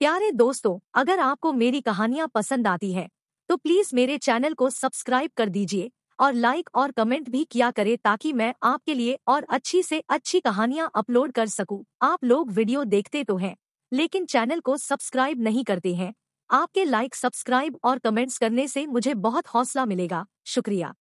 प्यारे दोस्तों अगर आपको मेरी कहानियाँ पसंद आती हैं तो प्लीज़ मेरे चैनल को सब्सक्राइब कर दीजिए और लाइक और कमेंट भी किया करें ताकि मैं आपके लिए और अच्छी से अच्छी कहानियाँ अपलोड कर सकूं। आप लोग वीडियो देखते तो हैं लेकिन चैनल को सब्सक्राइब नहीं करते हैं आपके लाइक सब्सक्राइब और कमेंट्स करने से मुझे बहुत हौसला मिलेगा शुक्रिया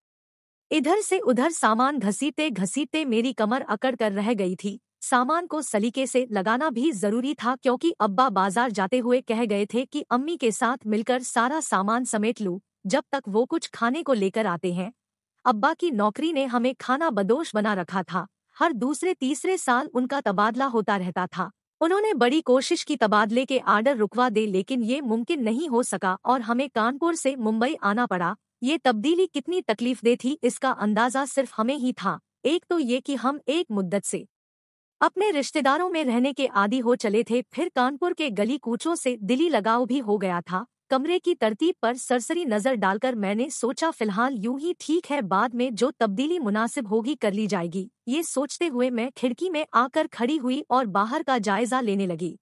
इधर से उधर सामान घसीटते घसीटते मेरी कमर अकड़ कर रह गई थी सामान को सलीके से लगाना भी जरूरी था क्योंकि अब्बा बाजार जाते हुए कह गए थे कि अम्मी के साथ मिलकर सारा सामान समेट लूँ जब तक वो कुछ खाने को लेकर आते हैं अब्बा की नौकरी ने हमें खाना बदोश बना रखा था हर दूसरे तीसरे साल उनका तबादला होता रहता था उन्होंने बड़ी कोशिश की तबादले के आर्डर रुकवा दे लेकिन ये मुमकिन नहीं हो सका और हमें कानपुर से मुंबई आना पड़ा ये तब्दीली कितनी तकलीफ दे थी इसका अंदाजा सिर्फ हमें ही था एक तो ये कि हम एक मुद्दत से अपने रिश्तेदारों में रहने के आदि हो चले थे फिर कानपुर के गली कूचों से दिली लगाव भी हो गया था कमरे की तरतीब पर सरसरी नज़र डालकर मैंने सोचा फिलहाल यूं ही ठीक है बाद में जो तब्दीली मुनासिब होगी कर ली जाएगी ये सोचते हुए मैं खिड़की में आकर खड़ी हुई और बाहर का जायजा लेने लगी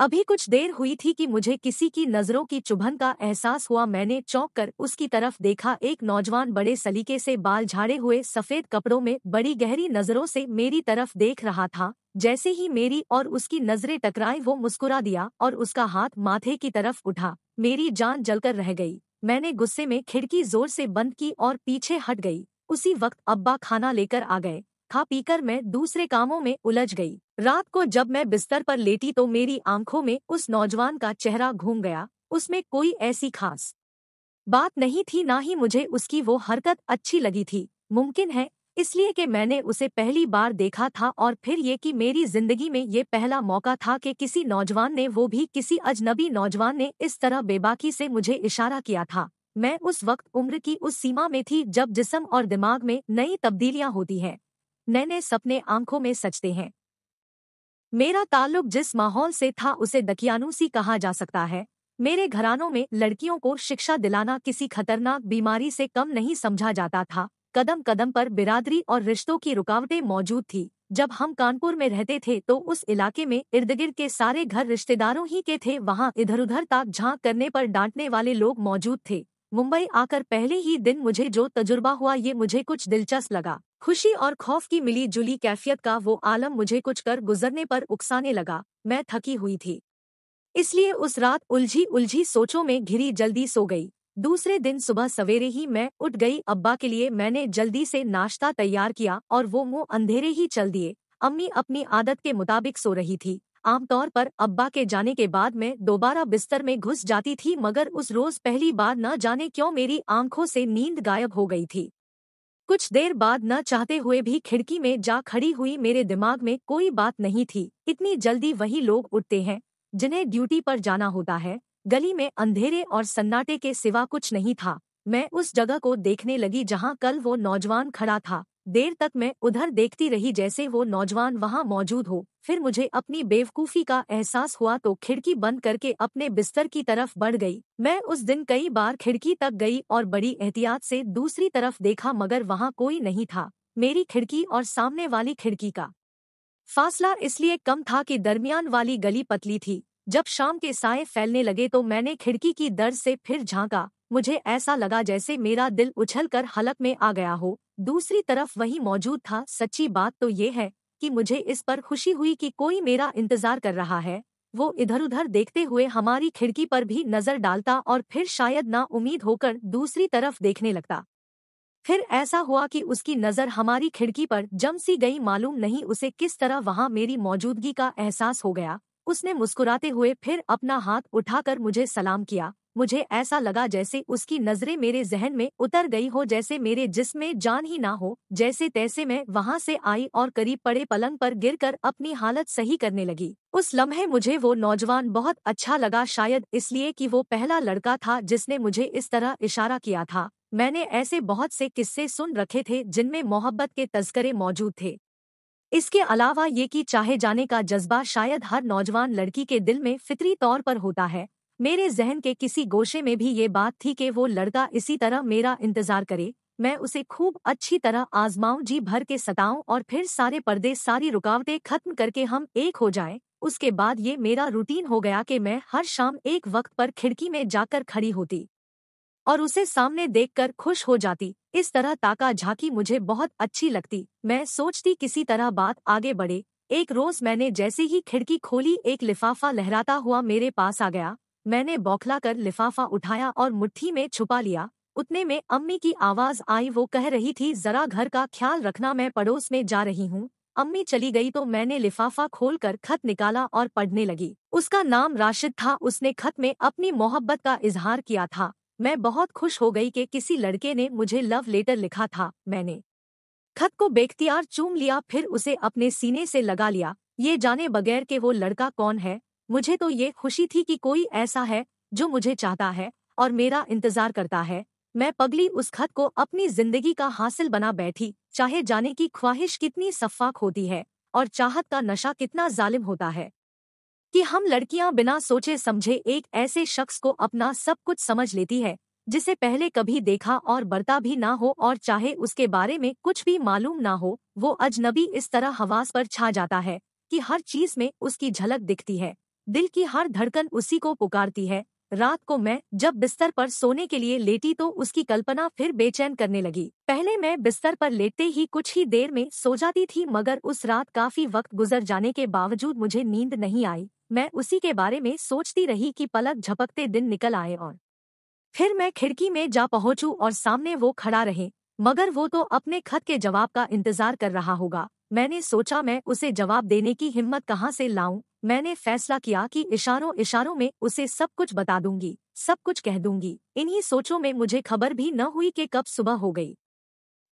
अभी कुछ देर हुई थी कि मुझे किसी की नज़रों की चुभन का एहसास हुआ मैंने चौंक कर उसकी तरफ देखा एक नौजवान बड़े सलीके से बाल झाड़े हुए सफ़ेद कपड़ों में बड़ी गहरी नज़रों से मेरी तरफ देख रहा था जैसे ही मेरी और उसकी नज़रें टकराई वो मुस्कुरा दिया और उसका हाथ माथे की तरफ उठा मेरी जान जलकर रह गई मैंने गुस्से में खिड़की जोर से बंद की और पीछे हट गई उसी वक्त अब्बा खाना लेकर आ गए खा पीकर मैं दूसरे कामों में उलझ गई रात को जब मैं बिस्तर पर लेटी तो मेरी आंखों में उस नौजवान का चेहरा घूम गया उसमें कोई ऐसी खास बात नहीं थी ना ही मुझे उसकी वो हरकत अच्छी लगी थी मुमकिन है इसलिए कि मैंने उसे पहली बार देखा था और फिर ये कि मेरी जिंदगी में ये पहला मौका था कि किसी नौजवान ने वो भी किसी अजनबी नौजवान ने इस तरह बेबाकी से मुझे इशारा किया था मैं उस वक्त उम्र की उस सीमा में थी जब जिसम और दिमाग में नई तब्दीलियां होती हैं नए नए सपने आंखों में सचते हैं मेरा ताल्लुक जिस माहौल से था उसे दकियानूसी कहा जा सकता है मेरे घरानों में लड़कियों को शिक्षा दिलाना किसी खतरनाक बीमारी से कम नहीं समझा जाता था कदम कदम पर बिरादरी और रिश्तों की रुकावटें मौजूद थी जब हम कानपुर में रहते थे तो उस इलाके में इर्द गिर्द के सारे घर रिश्तेदारों ही के थे वहाँ इधर उधर ताक झांक करने पर डांटने वाले लोग मौजूद थे मुंबई आकर पहले ही दिन मुझे जो तजुर्बा हुआ ये मुझे कुछ दिलचस्प लगा खुशी और खौफ की मिली जुली कैफियत का वो आलम मुझे कुछ कर गुजरने पर उकसाने लगा मैं थकी हुई थी इसलिए उस रात उलझी उलझी सोचों में घिरी जल्दी सो गई दूसरे दिन सुबह सवेरे ही मैं उठ गई अब्बा के लिए मैंने जल्दी से नाश्ता तैयार किया और वो मुंह अंधेरे ही चल दिए अम्मी अपनी आदत के मुताबिक सो रही थी आमतौर पर अब्बा के जाने के बाद मैं दोबारा बिस्तर में घुस जाती थी मगर उस रोज पहली बार न जाने क्यों मेरी आंखों से नींद गायब हो गई थी कुछ देर बाद न चाहते हुए भी खिड़की में जा खड़ी हुई मेरे दिमाग में कोई बात नहीं थी इतनी जल्दी वही लोग उठते हैं जिन्हें ड्यूटी पर जाना होता है गली में अंधेरे और सन्नाटे के सिवा कुछ नहीं था मैं उस जगह को देखने लगी जहां कल वो नौजवान खड़ा था देर तक मैं उधर देखती रही जैसे वो नौजवान वहाँ मौजूद हो फिर मुझे अपनी बेवकूफ़ी का एहसास हुआ तो खिड़की बंद करके अपने बिस्तर की तरफ बढ़ गई मैं उस दिन कई बार खिड़की तक गई और बड़ी एहतियात से दूसरी तरफ देखा मगर वहाँ कोई नहीं था मेरी खिड़की और सामने वाली खिड़की का फासला इसलिए कम था कि दरमियान वाली गली पतली थी जब शाम के साए फैलने लगे तो मैंने खिड़की की दर से फिर झांका मुझे ऐसा लगा जैसे मेरा दिल उछलकर हलक में आ गया हो दूसरी तरफ वही मौजूद था सच्ची बात तो ये है कि मुझे इस पर खुशी हुई कि कोई मेरा इंतजार कर रहा है वो इधर उधर देखते हुए हमारी खिड़की पर भी नजर डालता और फिर शायद ना उम्मीद होकर दूसरी तरफ देखने लगता फिर ऐसा हुआ कि उसकी नज़र हमारी खिड़की पर जम सी गई मालूम नहीं उसे किस तरह वहाँ मेरी मौजूदगी का एहसास हो गया उसने मुस्कुराते हुए फिर अपना हाथ उठाकर मुझे सलाम किया मुझे ऐसा लगा जैसे उसकी नजरें मेरे जहन में उतर गई हो जैसे मेरे जिसमें में जान ही ना हो जैसे तैसे मैं वहां से आई और करीब पड़े पलंग पर गिरकर अपनी हालत सही करने लगी उस लम्हे मुझे वो नौजवान बहुत अच्छा लगा शायद इसलिए कि वो पहला लड़का था जिसने मुझे इस तरह इशारा किया था मैंने ऐसे बहुत से किस्से सुन रखे थे जिनमें मोहब्बत के तस्करे मौजूद थे इसके अलावा ये कि चाहे जाने का जज्बा शायद हर नौजवान लड़की के दिल में फितरी तौर पर होता है मेरे जहन के किसी गोशे में भी ये बात थी कि वो लड़का इसी तरह मेरा इंतजार करे मैं उसे खूब अच्छी तरह आजमाऊं जी भर के सताऊं और फिर सारे पर्दे सारी रुकावटें खत्म करके हम एक हो जाएं उसके बाद ये मेरा रूटीन हो गया कि मैं हर शाम एक वक्त पर खिड़की में जाकर खड़ी होती और उसे सामने देखकर खुश हो जाती इस तरह ताका झाकी मुझे बहुत अच्छी लगती मैं सोचती किसी तरह बात आगे बढ़े एक रोज मैंने जैसे ही खिड़की खोली एक लिफाफा लहराता हुआ मेरे पास आ गया मैंने बौखला कर लिफाफा उठाया और मुट्ठी में छुपा लिया उतने में अम्मी की आवाज आई वो कह रही थी जरा घर का ख्याल रखना मैं पड़ोस में जा रही हूँ अम्मी चली गई तो मैंने लिफाफा खोलकर खत निकाला और पढ़ने लगी उसका नाम राशिद था उसने खत में अपनी मोहब्बत का इजहार किया था मैं बहुत खुश हो गई कि किसी लड़के ने मुझे लव लेटर लिखा था मैंने खत को बेख्तियार चूम लिया फिर उसे अपने सीने से लगा लिया ये जाने बगैर के वो लड़का कौन है मुझे तो ये खुशी थी कि कोई ऐसा है जो मुझे चाहता है और मेरा इंतजार करता है मैं पगली उस खत को अपनी जिंदगी का हासिल बना बैठी चाहे जाने की ख्वाहिश कितनी सफाक होती है और चाहत का नशा कितना जालिम होता है कि हम लड़कियां बिना सोचे समझे एक ऐसे शख्स को अपना सब कुछ समझ लेती है जिसे पहले कभी देखा और बरता भी ना हो और चाहे उसके बारे में कुछ भी मालूम ना हो वो अजनबी इस तरह हवास पर छा जाता है कि हर चीज में उसकी झलक दिखती है दिल की हर धड़कन उसी को पुकारती है रात को मैं जब बिस्तर पर सोने के लिए लेटी तो उसकी कल्पना फिर बेचैन करने लगी पहले मैं बिस्तर पर लेटते ही कुछ ही देर में सो जाती थी मगर उस रात काफी वक्त गुजर जाने के बावजूद मुझे नींद नहीं आई मैं उसी के बारे में सोचती रही कि पलक झपकते दिन निकल आए और फिर मैं खिड़की में जा पहुंचू और सामने वो खड़ा रहे मगर वो तो अपने खत के जवाब का इंतजार कर रहा होगा मैंने सोचा मैं उसे जवाब देने की हिम्मत कहाँ से लाऊं मैंने फैसला किया कि इशारों इशारों में उसे सब कुछ बता दूंगी सब कुछ कह दूंगी इन्हीं सोचों में मुझे खबर भी न हुई कि कब सुबह हो गई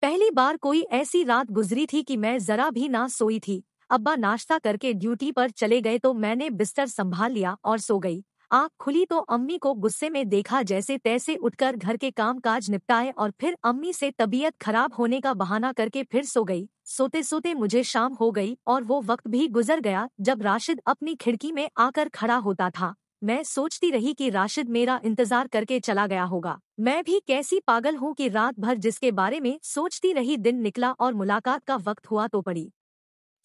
पहली बार कोई ऐसी रात गुजरी थी कि मैं जरा भी ना सोई थी अब्बा नाश्ता करके ड्यूटी पर चले गए तो मैंने बिस्तर संभाल लिया और सो गई आंख खुली तो अम्मी को गुस्से में देखा जैसे तैसे उठकर घर के काम काज निपटाए और फिर अम्मी से तबीयत खराब होने का बहाना करके फिर सो गई सोते सोते मुझे शाम हो गई और वो वक्त भी गुजर गया जब राशिद अपनी खिड़की में आकर खड़ा होता था मैं सोचती रही कि राशिद मेरा इंतजार करके चला गया होगा मैं भी कैसी पागल हूँ कि रात भर जिसके बारे में सोचती रही दिन निकला और मुलाकात का वक्त हुआ तो पड़ी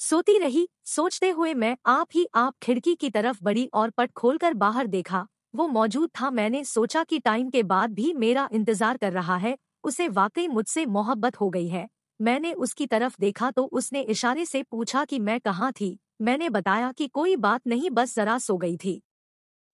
सोती रही सोचते हुए मैं आप ही आप खिड़की की तरफ बड़ी और पट खोलकर बाहर देखा वो मौजूद था मैंने सोचा कि टाइम के बाद भी मेरा इंतजार कर रहा है उसे वाकई मुझसे मोहब्बत हो गई है मैंने उसकी तरफ देखा तो उसने इशारे से पूछा कि मैं कहाँ थी मैंने बताया कि कोई बात नहीं बस जरा सो गई थी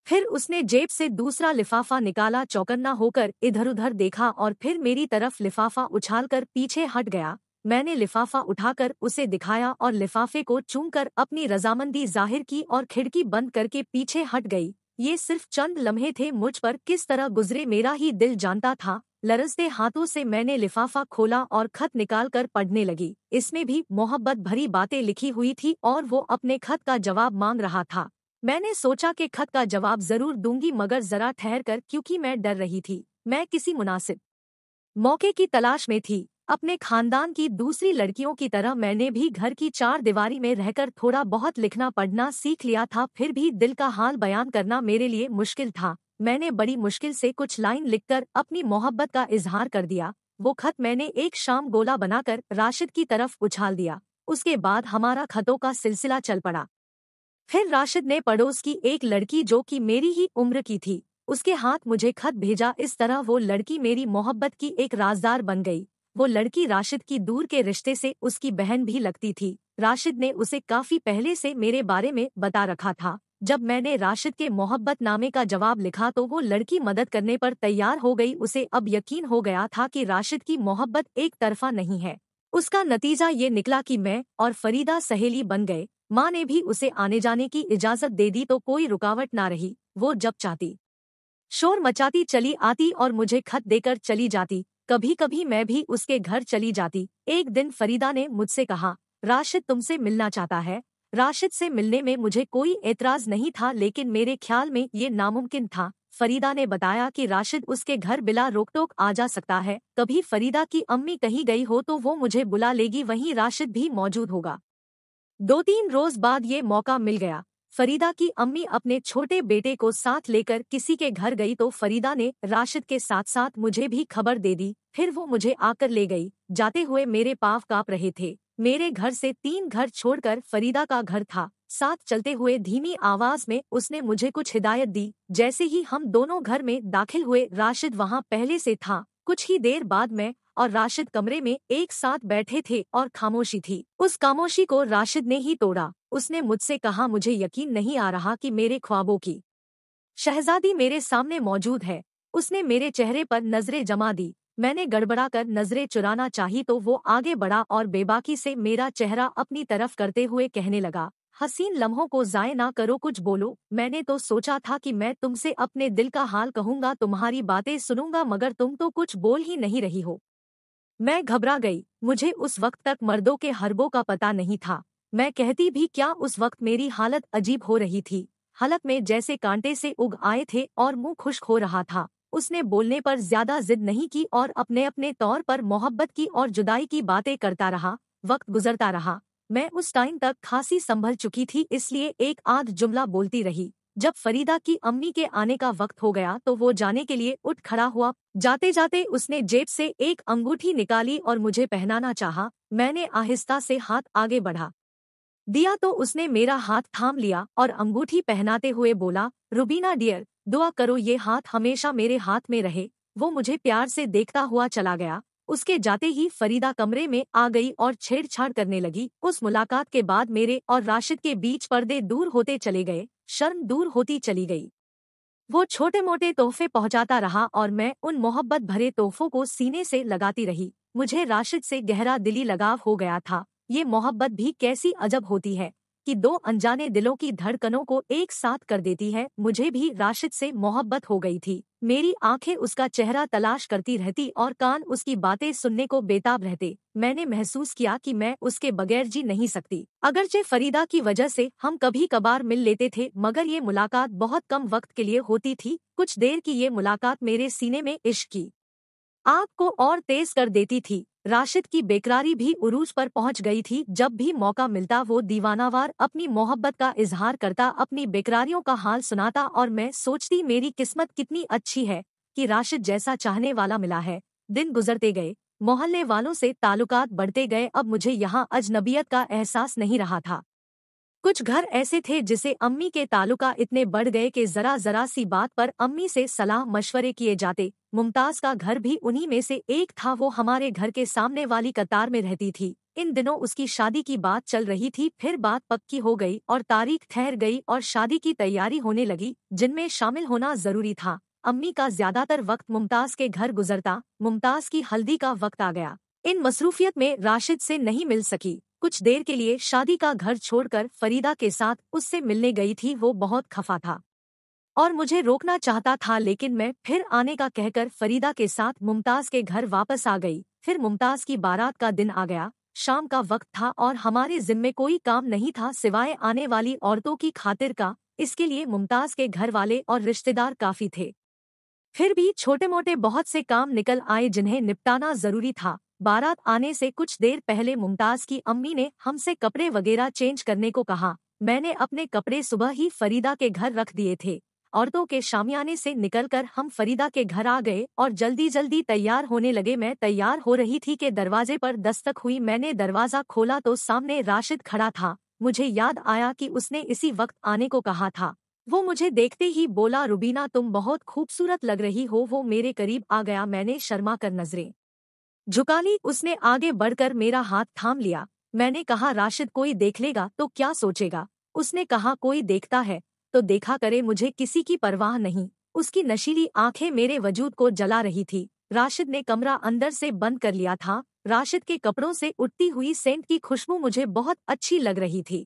फिर उसने जेब से दूसरा लिफाफा निकाला चौकन्ना होकर इधर उधर देखा और फिर मेरी तरफ लिफाफा उछालकर पीछे हट गया मैंने लिफाफा उठाकर उसे दिखाया और लिफाफे को चूमकर अपनी रजामंदी जाहिर की और खिड़की बंद करके पीछे हट गई ये सिर्फ चंद लम्हे थे मुझ पर किस तरह गुजरे मेरा ही दिल जानता था लरसते हाथों से मैंने लिफाफा खोला और खत निकालकर पढ़ने लगी इसमें भी मोहब्बत भरी बातें लिखी हुई थी और वो अपने खत का जवाब मांग रहा था मैंने सोचा कि खत का जवाब जरूर दूंगी मगर जरा ठहर कर क्योंकि मैं डर रही थी मैं किसी मुनासिब मौके की तलाश में थी अपने खानदान की दूसरी लड़कियों की तरह मैंने भी घर की चार दीवारी में रहकर थोड़ा बहुत लिखना पढ़ना सीख लिया था फिर भी दिल का हाल बयान करना मेरे लिए मुश्किल था मैंने बड़ी मुश्किल से कुछ लाइन लिखकर अपनी मोहब्बत का इजहार कर दिया वो खत मैंने एक शाम गोला बनाकर राशिद की तरफ उछाल दिया उसके बाद हमारा खतों का सिलसिला चल पड़ा फिर राशिद ने पड़ोस की एक लड़की जो कि मेरी ही उम्र की थी उसके हाथ मुझे खत भेजा इस तरह वो लड़की मेरी मोहब्बत की एक राजदार बन गई वो लड़की राशिद की दूर के रिश्ते से उसकी बहन भी लगती थी राशिद ने उसे काफी पहले से मेरे बारे में बता रखा था जब मैंने राशिद के मोहब्बत नामे का जवाब लिखा तो वो लड़की मदद करने पर तैयार हो गई उसे अब यकीन हो गया था कि राशिद की मोहब्बत एक तरफा नहीं है उसका नतीजा ये निकला कि मैं और फरीदा सहेली बन गए माँ ने भी उसे आने जाने की इजाज़त दे दी तो कोई रुकावट ना रही वो जब चाहती शोर मचाती चली आती और मुझे खत देकर चली जाती कभी कभी मैं भी उसके घर चली जाती एक दिन फरीदा ने मुझसे कहा राशिद तुमसे मिलना चाहता है राशिद से मिलने में मुझे कोई एतराज नहीं था लेकिन मेरे ख्याल में ये नामुमकिन था फरीदा ने बताया कि राशिद उसके घर बिला रोक टोक आ जा सकता है कभी फरीदा की अम्मी कहीं गई हो तो वो मुझे बुला लेगी वहीं राशिद भी मौजूद होगा दो तीन रोज बाद ये मौका मिल गया फरीदा की अम्मी अपने छोटे बेटे को साथ लेकर किसी के घर गई तो फरीदा ने राशिद के साथ साथ मुझे भी खबर दे दी फिर वो मुझे आकर ले गई जाते हुए मेरे पाव काँप रहे थे मेरे घर से तीन घर छोड़कर फरीदा का घर था साथ चलते हुए धीमी आवाज में उसने मुझे कुछ हिदायत दी जैसे ही हम दोनों घर में दाखिल हुए राशिद वहाँ पहले से था कुछ ही देर बाद में और राशिद कमरे में एक साथ बैठे थे और खामोशी थी उस खामोशी को राशिद ने ही तोड़ा उसने मुझसे कहा मुझे यकीन नहीं आ रहा कि मेरे ख्वाबों की शहजादी मेरे सामने मौजूद है उसने मेरे चेहरे पर नजरें जमा दी मैंने गड़बड़ा कर नजरें चुराना चाही तो वो आगे बढ़ा और बेबाकी से मेरा चेहरा अपनी तरफ करते हुए कहने लगा हसीन लम्हों को जाय ना करो कुछ बोलो मैंने तो सोचा था कि मैं तुमसे अपने दिल का हाल कहूंगा तुम्हारी बातें सुनूंगा मगर तुम तो कुछ बोल ही नहीं रही हो मैं घबरा गई मुझे उस वक्त तक मर्दों के हरबों का पता नहीं था मैं कहती भी क्या उस वक्त मेरी हालत अजीब हो रही थी हालत में जैसे कांटे से उग आए थे और मुंह खुश्क हो रहा था उसने बोलने पर ज्यादा जिद नहीं की और अपने अपने तौर पर मोहब्बत की और जुदाई की बातें करता रहा वक्त गुजरता रहा मैं उस टाइम तक खासी संभल चुकी थी इसलिए एक आध जुमला बोलती रही जब फरीदा की अम्मी के आने का वक्त हो गया तो वो जाने के लिए उठ खड़ा हुआ जाते जाते उसने जेब से एक अंगूठी निकाली और मुझे पहनाना चाहा मैंने आहिस्ता से हाथ आगे बढ़ा दिया तो उसने मेरा हाथ थाम लिया और अंगूठी पहनाते हुए बोला रुबीना डियर दुआ करो ये हाथ हमेशा मेरे हाथ में रहे वो मुझे प्यार से देखता हुआ चला गया उसके जाते ही फरीदा कमरे में आ गई और छेड़छाड़ करने लगी उस मुलाकात के बाद मेरे और राशिद के बीच पर्दे दूर होते चले गए शर्म दूर होती चली गई वो छोटे मोटे तोहफे पहुंचाता रहा और मैं उन मोहब्बत भरे तोहफों को सीने से लगाती रही मुझे राशिद से गहरा दिली लगाव हो गया था ये मोहब्बत भी कैसी अजब होती है कि दो अनजाने दिलों की धड़कनों को एक साथ कर देती है मुझे भी राशिद से मोहब्बत हो गई थी मेरी आंखें उसका चेहरा तलाश करती रहती और कान उसकी बातें सुनने को बेताब रहते मैंने महसूस किया कि मैं उसके बगैर जी नहीं सकती अगरचे फरीदा की वजह से हम कभी कभार मिल लेते थे मगर ये मुलाकात बहुत कम वक्त के लिए होती थी कुछ देर की ये मुलाकात मेरे सीने में इश्क की आग को और तेज कर देती थी राशिद की बेकरारी भी उरूज पर पहुंच गई थी जब भी मौका मिलता वो दीवानावार अपनी मोहब्बत का इजहार करता अपनी बेकरारियों का हाल सुनाता और मैं सोचती मेरी किस्मत कितनी अच्छी है कि राशिद जैसा चाहने वाला मिला है दिन गुजरते गए मोहल्ले वालों से ताल्लुकात बढ़ते गए अब मुझे यहाँ अजनबियत का एहसास नहीं रहा था कुछ घर ऐसे थे जिसे अम्मी के तालुका इतने बढ़ गए कि जरा जरा सी बात पर अम्मी से सलाह मशवरे किए जाते मुमताज का घर भी उन्हीं में से एक था वो हमारे घर के सामने वाली कतार में रहती थी इन दिनों उसकी शादी की बात चल रही थी फिर बात पक्की हो गई और तारीख ठहर गई और शादी की तैयारी होने लगी जिनमें शामिल होना जरूरी था अम्मी का ज्यादातर वक्त मुमताज के घर गुजरता मुमताज की हल्दी का वक्त आ गया इन मसरूफियत में राशिद से नहीं मिल सकी कुछ देर के लिए शादी का घर छोड़कर फरीदा के साथ उससे मिलने गई थी वो बहुत खफा था और मुझे रोकना चाहता था लेकिन मैं फिर आने का कहकर फरीदा के साथ मुमताज़ के घर वापस आ गई फिर मुमताज़ की बारात का दिन आ गया शाम का वक्त था और हमारे जिम्मे कोई काम नहीं था सिवाय आने वाली औरतों की खातिर का इसके लिए मुमताज़ के घर वाले और रिश्तेदार काफ़ी थे फिर भी छोटे मोटे बहुत से काम निकल आए जिन्हें निपटाना ज़रूरी था बारात आने से कुछ देर पहले मुमताज की अम्मी ने हमसे कपड़े वगैरह चेंज करने को कहा मैंने अपने कपड़े सुबह ही फरीदा के घर रख दिए थे औरतों के शामियाने से निकलकर हम फरीदा के घर आ गए और जल्दी जल्दी तैयार होने लगे मैं तैयार हो रही थी कि दरवाजे पर दस्तक हुई मैंने दरवाज़ा खोला तो सामने राशिद खड़ा था मुझे याद आया कि उसने इसी वक्त आने को कहा था वो मुझे देखते ही बोला रुबीना तुम बहुत खूबसूरत लग रही हो वो मेरे करीब आ गया मैंने शर्मा कर नजरें झुका ली उसने आगे बढ़कर मेरा हाथ थाम लिया मैंने कहा राशिद कोई देख लेगा तो क्या सोचेगा उसने कहा कोई देखता है तो देखा करे मुझे किसी की परवाह नहीं उसकी नशीली आंखें मेरे वजूद को जला रही थी राशिद ने कमरा अंदर से बंद कर लिया था राशिद के कपड़ों से उठती हुई सेंट की खुशबू मुझे बहुत अच्छी लग रही थी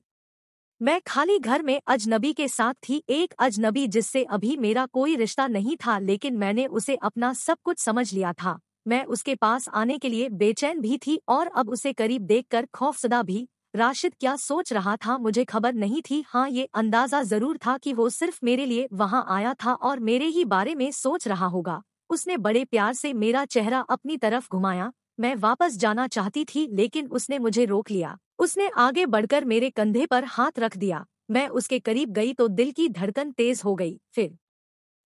मैं खाली घर में अजनबी के साथ थी एक अजनबी जिससे अभी मेरा कोई रिश्ता नहीं था लेकिन मैंने उसे अपना सब कुछ समझ लिया था मैं उसके पास आने के लिए बेचैन भी थी और अब उसे करीब देखकर खौफसदा भी राशिद क्या सोच रहा था मुझे खबर नहीं थी हाँ ये अंदाज़ा ज़रूर था कि वो सिर्फ मेरे लिए वहाँ आया था और मेरे ही बारे में सोच रहा होगा उसने बड़े प्यार से मेरा चेहरा अपनी तरफ घुमाया मैं वापस जाना चाहती थी लेकिन उसने मुझे रोक लिया उसने आगे बढ़कर मेरे कंधे पर हाथ रख दिया मैं उसके करीब गई तो दिल की धड़कन तेज हो गई फिर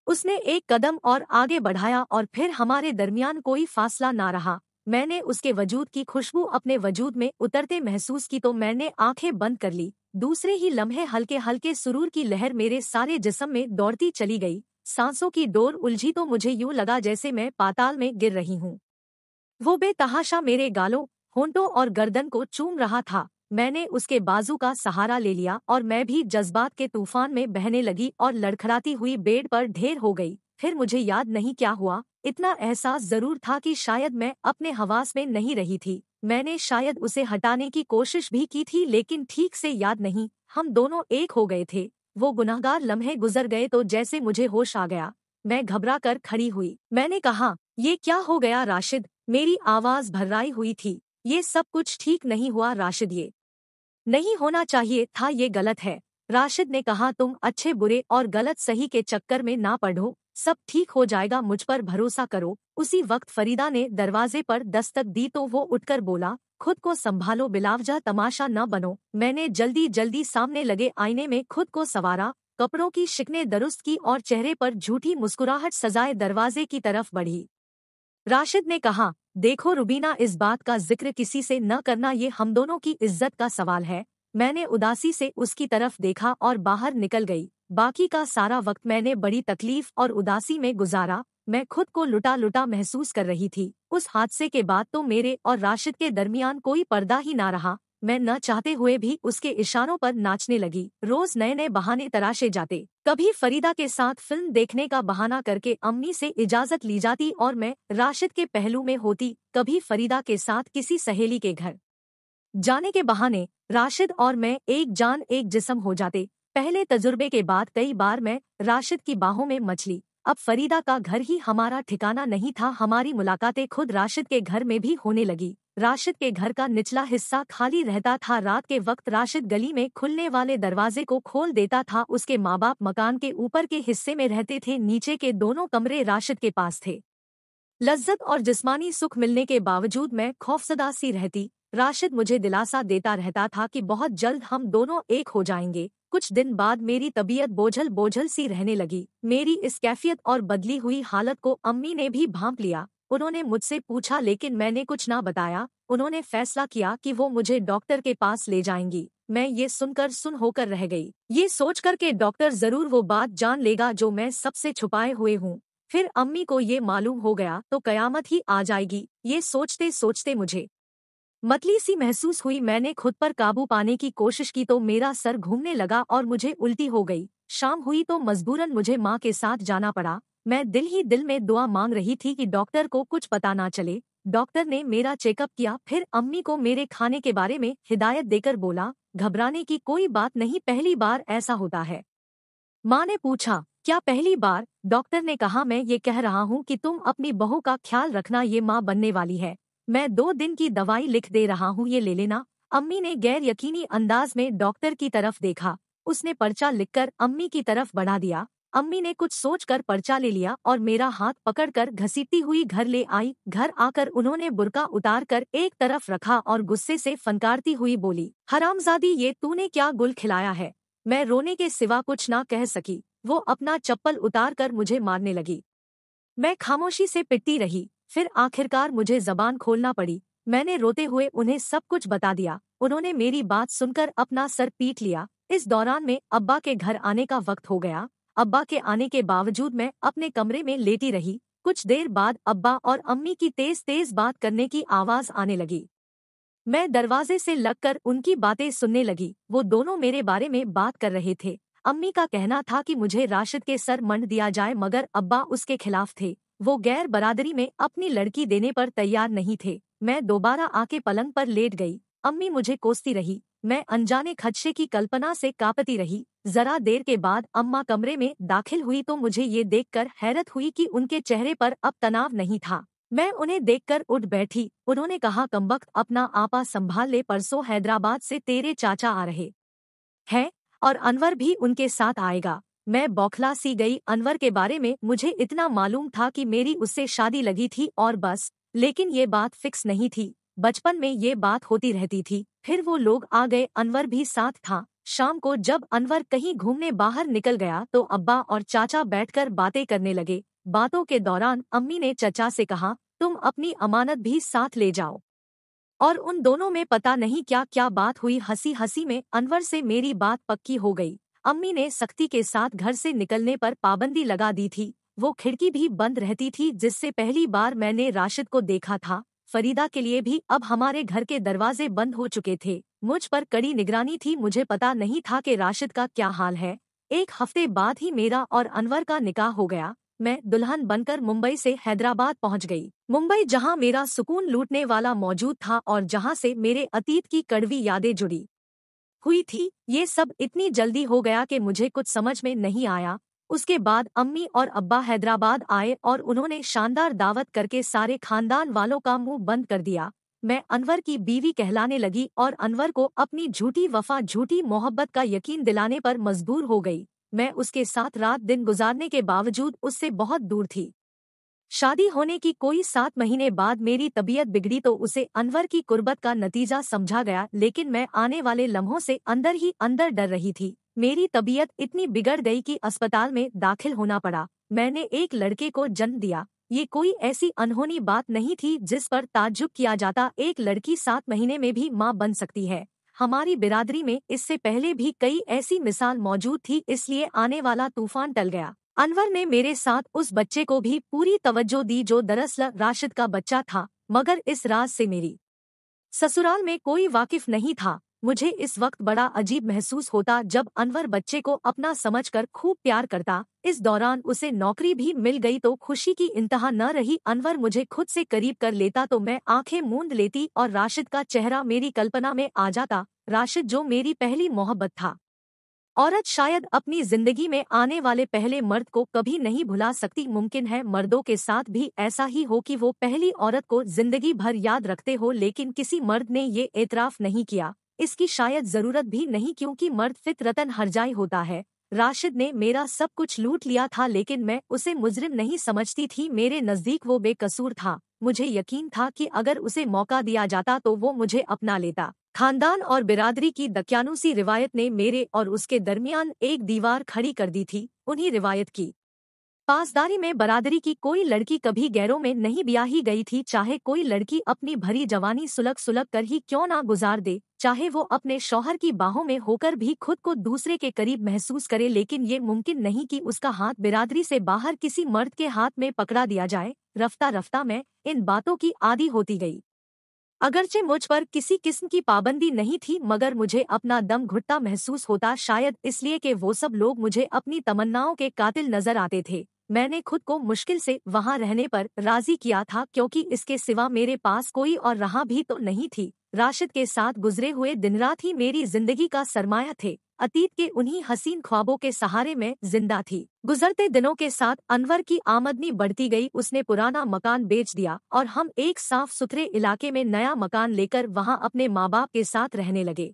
उसने एक कदम और आगे बढ़ाया और फिर हमारे दरमियान कोई फासला ना रहा मैंने उसके वजूद की खुशबू अपने वजूद में उतरते महसूस की तो मैंने आंखें बंद कर ली दूसरे ही लम्हे हल्के हल्के सुरूर की लहर मेरे सारे जिसम में दौड़ती चली गई सांसों की डोर उलझी तो मुझे यूं लगा जैसे मैं पाताल में गिर रही हूँ वो बेतहाशा मेरे गालों होंटों और गर्दन को चूम रहा था मैंने उसके बाजू का सहारा ले लिया और मैं भी जज्बात के तूफान में बहने लगी और लड़खड़ाती हुई बेड पर ढेर हो गई फिर मुझे याद नहीं क्या हुआ इतना एहसास जरूर था कि शायद मैं अपने हवास में नहीं रही थी मैंने शायद उसे हटाने की कोशिश भी की थी लेकिन ठीक से याद नहीं हम दोनों एक हो गए थे वो गुनाहगार लम्हे गुजर गए तो जैसे मुझे होश आ गया मैं घबरा कर खड़ी हुई मैंने कहा ये क्या हो गया राशिद मेरी आवाज भर्राई हुई थी ये सब कुछ ठीक नहीं हुआ राशिद ये नहीं होना चाहिए था ये गलत है राशिद ने कहा तुम अच्छे बुरे और गलत सही के चक्कर में ना पढ़ो सब ठीक हो जाएगा मुझ पर भरोसा करो उसी वक्त फरीदा ने दरवाजे पर दस्तक दी तो वो उठकर बोला खुद को संभालो बिलावजा तमाशा न बनो मैंने जल्दी जल्दी सामने लगे आईने में खुद को सवारा कपड़ों की शिकने दुरुस्त की और चेहरे पर झूठी मुस्कुराहट सजाए दरवाजे की तरफ बढ़ी राशिद ने कहा देखो रुबीना इस बात का जिक्र किसी से न करना ये हम दोनों की इज्जत का सवाल है मैंने उदासी से उसकी तरफ देखा और बाहर निकल गई बाकी का सारा वक्त मैंने बड़ी तकलीफ और उदासी में गुजारा मैं खुद को लुटा लुटा महसूस कर रही थी उस हादसे के बाद तो मेरे और राशिद के दरमियान कोई पर्दा ही ना रहा मैं न चाहते हुए भी उसके इशारों पर नाचने लगी रोज नए नए बहाने तराशे जाते कभी फरीदा के साथ फिल्म देखने का बहाना करके अम्मी से इजाजत ली जाती और मैं राशिद के पहलू में होती कभी फरीदा के साथ किसी सहेली के घर जाने के बहाने राशिद और मैं एक जान एक जिसम हो जाते पहले तजुर्बे के बाद कई बार मैं राशिद की बाहों में मछली अब फरीदा का घर ही हमारा ठिकाना नहीं था हमारी मुलाकातें खुद राशिद के घर में भी होने लगी राशिद के घर का निचला हिस्सा खाली रहता था रात के वक्त राशिद गली में खुलने वाले दरवाजे को खोल देता था उसके माँ बाप मकान के ऊपर के हिस्से में रहते थे नीचे के दोनों कमरे राशिद के पास थे लज्जत और जिस्मानी सुख मिलने के बावजूद मैं खौफसदा सी रहती राशिद मुझे दिलासा देता रहता था कि बहुत जल्द हम दोनों एक हो जाएंगे कुछ दिन बाद मेरी तबीयत बोझल बोझल सी रहने लगी मेरी इस कैफियत और बदली हुई हालत को अम्मी ने भी भांप लिया उन्होंने मुझसे पूछा लेकिन मैंने कुछ ना बताया उन्होंने फैसला किया कि वो मुझे डॉक्टर के पास ले जाएंगी मैं ये सुनकर सुन होकर रह गई ये कर के डॉक्टर जरूर वो बात जान लेगा जो मैं सबसे छुपाए हुए हूँ फिर अम्मी को ये मालूम हो गया तो कयामत ही आ जाएगी ये सोचते सोचते मुझे मतली सी महसूस हुई मैंने खुद पर काबू पाने की कोशिश की तो मेरा सर घूमने लगा और मुझे उल्टी हो गई शाम हुई तो मजबूरन मुझे माँ के साथ जाना पड़ा मैं दिल ही दिल में दुआ मांग रही थी कि डॉक्टर को कुछ पता ना चले डॉक्टर ने मेरा चेकअप किया फिर अम्मी को मेरे खाने के बारे में हिदायत देकर बोला घबराने की कोई बात नहीं पहली बार ऐसा होता है माँ ने पूछा क्या पहली बार डॉक्टर ने कहा मैं ये कह रहा हूँ कि तुम अपनी बहू का ख्याल रखना ये माँ बनने वाली है मैं दो दिन की दवाई लिख दे रहा हूँ ये ले लेना अम्मी ने गैर यकीनी अंदाज में डॉक्टर की तरफ देखा उसने पर्चा लिखकर अम्मी की तरफ बढ़ा दिया अम्मी ने कुछ सोचकर पर्चा ले लिया और मेरा हाथ पकड़कर घसीटती हुई घर ले आई घर आकर उन्होंने बुरका उतारकर एक तरफ रखा और गुस्से से फनकारती हुई बोली हरामजादी ये तूने क्या गुल खिलाया है मैं रोने के सिवा कुछ ना कह सकी वो अपना चप्पल उतार कर मुझे मारने लगी मैं खामोशी से पिटती रही फिर आखिरकार मुझे जबान खोलना पड़ी मैंने रोते हुए उन्हें सब कुछ बता दिया उन्होंने मेरी बात सुनकर अपना सर पीट लिया इस दौरान में अब्बा के घर आने का वक्त हो गया अब्बा के आने के बावजूद मैं अपने कमरे में लेटी रही कुछ देर बाद अब्बा और अम्मी की तेज तेज बात करने की आवाज आने लगी मैं दरवाजे से लगकर उनकी बातें सुनने लगी वो दोनों मेरे बारे में बात कर रहे थे अम्मी का कहना था कि मुझे राशिद के सर मंड दिया जाए मगर अब्बा उसके खिलाफ थे वो गैर बरादरी में अपनी लड़की देने पर तैयार नहीं थे मैं दोबारा आके पलंग पर लेट गई अम्मी मुझे कोसती रही मैं अनजाने खदशे की कल्पना से कापती रही जरा देर के बाद अम्मा कमरे में दाखिल हुई तो मुझे ये देखकर हैरत हुई कि उनके चेहरे पर अब तनाव नहीं था मैं उन्हें देखकर उठ बैठी उन्होंने कहा कम्बख्त अपना आपा संभाल ले परसों हैदराबाद से तेरे चाचा आ रहे हैं और अनवर भी उनके साथ आएगा मैं बौखला सी गई अनवर के बारे में मुझे इतना मालूम था कि मेरी उससे शादी लगी थी और बस लेकिन ये बात फिक्स नहीं थी बचपन में ये बात होती रहती थी फिर वो लोग आ गए अनवर भी साथ था शाम को जब अनवर कहीं घूमने बाहर निकल गया तो अब्बा और चाचा बैठकर बातें करने लगे बातों के दौरान अम्मी ने चचा से कहा तुम अपनी अमानत भी साथ ले जाओ और उन दोनों में पता नहीं क्या क्या बात हुई हंसी हंसी में अनवर से मेरी बात पक्की हो गई अम्मी ने सख्ती के साथ घर से निकलने पर पाबंदी लगा दी थी वो खिड़की भी बंद रहती थी जिससे पहली बार मैंने राशिद को देखा था फरीदा के लिए भी अब हमारे घर के दरवाजे बंद हो चुके थे मुझ पर कड़ी निगरानी थी मुझे पता नहीं था कि राशिद का क्या हाल है एक हफ्ते बाद ही मेरा और अनवर का निकाह हो गया मैं दुल्हन बनकर मुंबई से हैदराबाद पहुंच गई मुंबई जहां मेरा सुकून लूटने वाला मौजूद था और जहां से मेरे अतीत की कड़वी यादें जुड़ी हुई थी ये सब इतनी जल्दी हो गया कि मुझे कुछ समझ में नहीं आया उसके बाद अम्मी और अब्बा हैदराबाद आए और उन्होंने शानदार दावत करके सारे खानदान वालों का मुंह बंद कर दिया मैं अनवर की बीवी कहलाने लगी और अनवर को अपनी झूठी वफा झूठी मोहब्बत का यकीन दिलाने पर मजबूर हो गई मैं उसके साथ रात दिन गुजारने के बावजूद उससे बहुत दूर थी शादी होने की कोई सात महीने बाद मेरी तबीयत बिगड़ी तो उसे अनवर की कुर्बत का नतीजा समझा गया लेकिन मैं आने वाले लम्हों से अंदर ही अंदर डर रही थी मेरी तबीयत इतनी बिगड़ गई कि अस्पताल में दाखिल होना पड़ा मैंने एक लड़के को जन्म दिया ये कोई ऐसी अनहोनी बात नहीं थी जिस पर ताजुब किया जाता एक लड़की सात महीने में भी माँ बन सकती है हमारी बिरादरी में इससे पहले भी कई ऐसी मिसाल मौजूद थी इसलिए आने वाला तूफान टल गया अनवर ने मेरे साथ उस बच्चे को भी पूरी तवज्जो दी जो दरअसल राशिद का बच्चा था मगर इस राज से मेरी ससुराल में कोई वाकिफ नहीं था मुझे इस वक्त बड़ा अजीब महसूस होता जब अनवर बच्चे को अपना समझकर खूब प्यार करता इस दौरान उसे नौकरी भी मिल गई तो खुशी की इंतहा न रही अनवर मुझे खुद से करीब कर लेता तो मैं आंखें मूंद लेती और राशिद का चेहरा मेरी कल्पना में आ जाता राशिद जो मेरी पहली मोहब्बत था औरत शायद अपनी जिंदगी में आने वाले पहले मर्द को कभी नहीं भुला सकती मुमकिन है मर्दों के साथ भी ऐसा ही हो कि वो पहली औरत को जिंदगी भर याद रखते हो लेकिन किसी मर्द ने ये एतराफ़ नहीं किया इसकी शायद ज़रूरत भी नहीं क्योंकि मर्द फितरतन हरजाई होता है राशिद ने मेरा सब कुछ लूट लिया था लेकिन मैं उसे मुजरिम नहीं समझती थी मेरे नज़दीक वो बेकसूर था मुझे यकीन था कि अगर उसे मौका दिया जाता तो वो मुझे अपना लेता खानदान और बिरादरी की दक्यानुसी रिवायत ने मेरे और उसके दरमियान एक दीवार खड़ी कर दी थी उन्हीं रिवायत की पासदारी में बरादरी की कोई लड़की कभी गैरों में नहीं ब्याही गई थी चाहे कोई लड़की अपनी भरी जवानी सुलग सुलग कर ही क्यों ना गुजार दे चाहे वो अपने शौहर की बाहों में होकर भी खुद को दूसरे के करीब महसूस करे लेकिन ये मुमकिन नहीं कि उसका हाथ बिरादरी से बाहर किसी मर्द के हाथ में पकड़ा दिया जाए रफ्ता रफ्ता में इन बातों की आदि होती गई अगरचे मुझ पर किसी किस्म की पाबंदी नहीं थी मगर मुझे अपना दम घुटता महसूस होता शायद इसलिए कि वो सब लोग मुझे अपनी तमन्नाओं के कातिल नजर आते थे मैंने खुद को मुश्किल से वहां रहने पर राजी किया था क्योंकि इसके सिवा मेरे पास कोई और रहा भी तो नहीं थी राशिद के साथ गुजरे हुए दिन रात ही मेरी जिंदगी का सरमाया थे अतीत के उन्हीं हसीन ख्वाबों के सहारे में जिंदा थी गुजरते दिनों के साथ अनवर की आमदनी बढ़ती गई उसने पुराना मकान बेच दिया और हम एक साफ सुथरे इलाके में नया मकान लेकर वहाँ अपने माँ बाप के साथ रहने लगे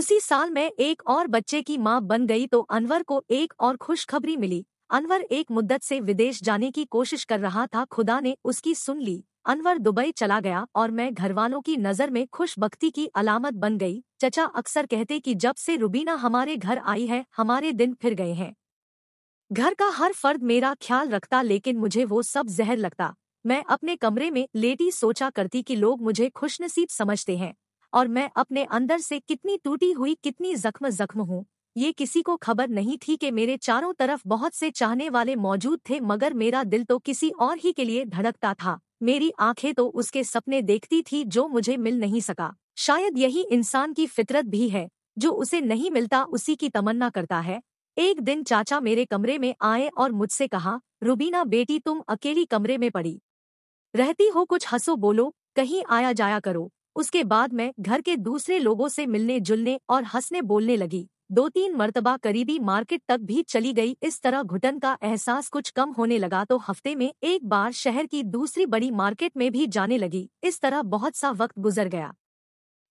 उसी साल में एक और बच्चे की माँ बन गई तो अनवर को एक और खुशखबरी मिली अनवर एक मुद्दत से विदेश जाने की कोशिश कर रहा था खुदा ने उसकी सुन ली अनवर दुबई चला गया और मैं घरवालों की नज़र में खुशबख्ती की अलामत बन गई चचा अक्सर कहते कि जब से रुबीना हमारे घर आई है हमारे दिन फिर गए हैं घर का हर फर्द मेरा ख्याल रखता लेकिन मुझे वो सब जहर लगता मैं अपने कमरे में लेटी सोचा करती कि लोग मुझे खुशनसीब समझते हैं और मैं अपने अंदर से कितनी टूटी हुई कितनी जख्म जख्म हूँ ये किसी को खबर नहीं थी कि मेरे चारों तरफ बहुत से चाहने वाले मौजूद थे मगर मेरा दिल तो किसी और ही के लिए धड़कता था मेरी आंखें तो उसके सपने देखती थी जो मुझे मिल नहीं सका शायद यही इंसान की फितरत भी है जो उसे नहीं मिलता उसी की तमन्ना करता है एक दिन चाचा मेरे कमरे में आए और मुझसे कहा रुबीना बेटी तुम अकेली कमरे में पड़ी रहती हो कुछ हंसो बोलो कहीं आया जाया करो उसके बाद मैं घर के दूसरे लोगों से मिलने जुलने और हंसने बोलने लगी दो तीन मरतबा करीबी मार्केट तक भी चली गई इस तरह घुटन का एहसास कुछ कम होने लगा तो हफ्ते में एक बार शहर की दूसरी बड़ी मार्केट में भी जाने लगी इस तरह बहुत सा वक्त गुजर गया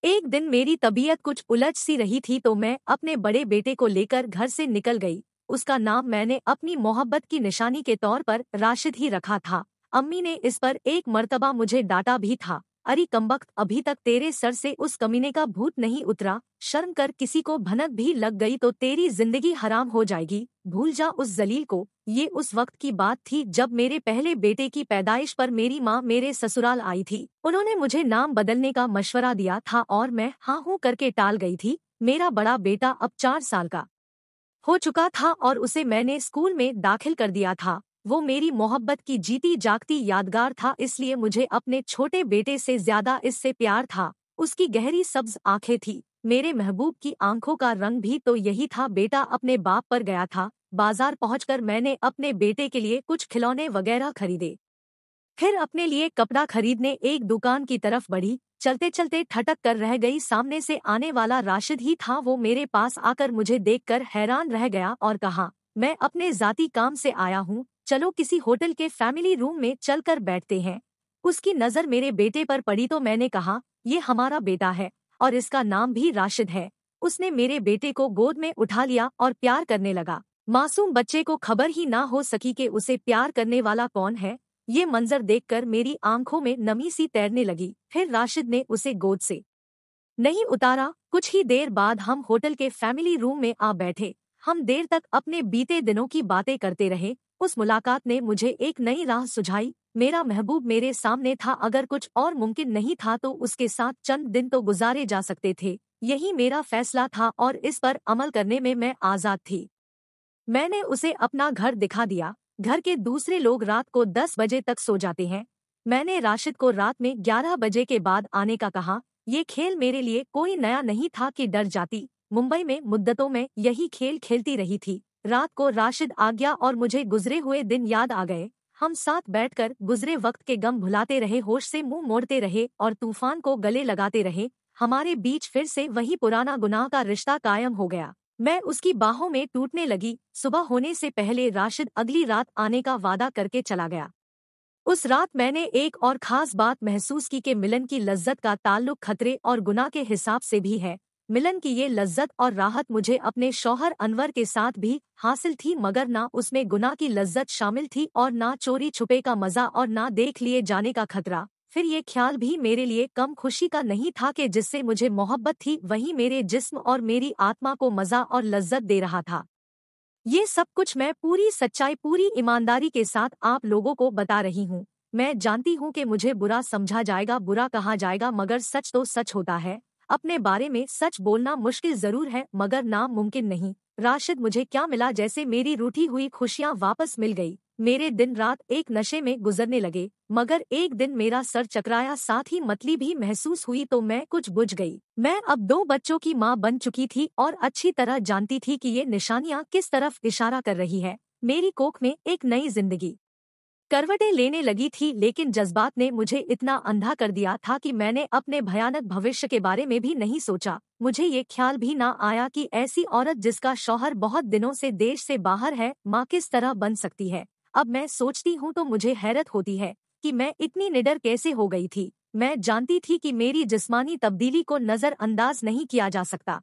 एक दिन मेरी तबीयत कुछ उलझ सी रही थी तो मैं अपने बड़े बेटे को लेकर घर से निकल गई उसका नाम मैंने अपनी मोहब्बत की निशानी के तौर पर राशिद ही रखा था अम्मी ने इस पर एक मरतबा मुझे डांटा भी था अरे कम्बक अभी तक तेरे सर से उस कमीने का भूत नहीं उतरा शर्म कर किसी को भनक भी लग गई तो तेरी जिंदगी हराम हो जाएगी भूल जा उस जलील को ये उस वक्त की बात थी जब मेरे पहले बेटे की पैदाइश पर मेरी माँ मेरे ससुराल आई थी उन्होंने मुझे नाम बदलने का मशवरा दिया था और मैं हाँ हूँ करके टाल गई थी मेरा बड़ा बेटा अब चार साल का हो चुका था और उसे मैंने स्कूल में दाखिल कर दिया था वो मेरी मोहब्बत की जीती जागती यादगार था इसलिए मुझे अपने छोटे बेटे से ज्यादा इससे प्यार था उसकी गहरी सब्ज आंखें थी मेरे महबूब की आंखों का रंग भी तो यही था बेटा अपने बाप पर गया था बाजार पहुंचकर मैंने अपने बेटे के लिए कुछ खिलौने वगैरह खरीदे फिर अपने लिए कपड़ा खरीदने एक दुकान की तरफ बढ़ी चलते चलते ठटक कर रह गई सामने से आने वाला राशिद ही था वो मेरे पास आकर मुझे देखकर हैरान रह गया और कहा मैं अपने जाती काम से आया हूँ चलो किसी होटल के फैमिली रूम में चल कर बैठते हैं उसकी नज़र मेरे बेटे पर पड़ी तो मैंने कहा ये हमारा बेटा है और इसका नाम भी राशिद है उसने मेरे बेटे को गोद में उठा लिया और प्यार करने लगा मासूम बच्चे को खबर ही ना हो सकी कि उसे प्यार करने वाला कौन है ये मंजर देखकर मेरी आंखों में नमी सी तैरने लगी फिर राशिद ने उसे गोद से नहीं उतारा कुछ ही देर बाद हम होटल के फैमिली रूम में आ बैठे हम देर तक अपने बीते दिनों की बातें करते रहे उस मुलाकात ने मुझे एक नई राह सुझाई मेरा महबूब मेरे सामने था अगर कुछ और मुमकिन नहीं था तो उसके साथ चंद दिन तो गुजारे जा सकते थे यही मेरा फैसला था और इस पर अमल करने में मैं आज़ाद थी मैंने उसे अपना घर दिखा दिया घर के दूसरे लोग रात को दस बजे तक सो जाते हैं मैंने राशिद को रात में ग्यारह बजे के बाद आने का कहा ये खेल मेरे लिए कोई नया नहीं था कि डर जाती मुंबई में मुद्दतों में यही खेल खेलती रही थी रात को राशिद आ गया और मुझे गुजरे हुए दिन याद आ गए हम साथ बैठकर गुजरे वक्त के गम भुलाते रहे होश से मुंह मोड़ते रहे और तूफान को गले लगाते रहे हमारे बीच फिर से वही पुराना गुनाह का रिश्ता कायम हो गया मैं उसकी बाहों में टूटने लगी सुबह होने से पहले राशिद अगली रात आने का वादा करके चला गया उस रात मैंने एक और खास बात महसूस की कि मिलन की लज्जत का ताल्लुक खतरे और गुनाह के हिसाब से भी है मिलन की ये लज्जत और राहत मुझे अपने शौहर अनवर के साथ भी हासिल थी मगर ना उसमें गुना की लज्जत शामिल थी और ना चोरी छुपे का मज़ा और ना देख लिए जाने का खतरा फिर ये ख्याल भी मेरे लिए कम खुशी का नहीं था कि जिससे मुझे मोहब्बत थी वही मेरे जिस्म और मेरी आत्मा को मज़ा और लज्जत दे रहा था ये सब कुछ मैं पूरी सच्चाई पूरी ईमानदारी के साथ आप लोगों को बता रही हूँ मैं जानती हूँ कि मुझे बुरा समझा जाएगा बुरा कहा जाएगा मगर सच तो सच होता है अपने बारे में सच बोलना मुश्किल जरूर है मगर नामुमकिन नहीं राशिद मुझे क्या मिला जैसे मेरी रूठी हुई खुशियाँ वापस मिल गयी मेरे दिन रात एक नशे में गुजरने लगे मगर एक दिन मेरा सर चकराया साथ ही मतली भी महसूस हुई तो मैं कुछ बुझ गई मैं अब दो बच्चों की माँ बन चुकी थी और अच्छी तरह जानती थी कि ये निशानियाँ किस तरफ इशारा कर रही है मेरी कोख में एक नई जिंदगी करवटें लेने लगी थी लेकिन जज्बात ने मुझे इतना अंधा कर दिया था कि मैंने अपने भयानक भविष्य के बारे में भी नहीं सोचा मुझे ये ख्याल भी ना आया कि ऐसी औरत जिसका शौहर बहुत दिनों से देश से बाहर है माँ किस तरह बन सकती है अब मैं सोचती हूँ तो मुझे हैरत होती है कि मैं इतनी निडर कैसे हो गई थी मैं जानती थी कि मेरी जिस्मानी तब्दीली को नज़रअंदाज नहीं किया जा सकता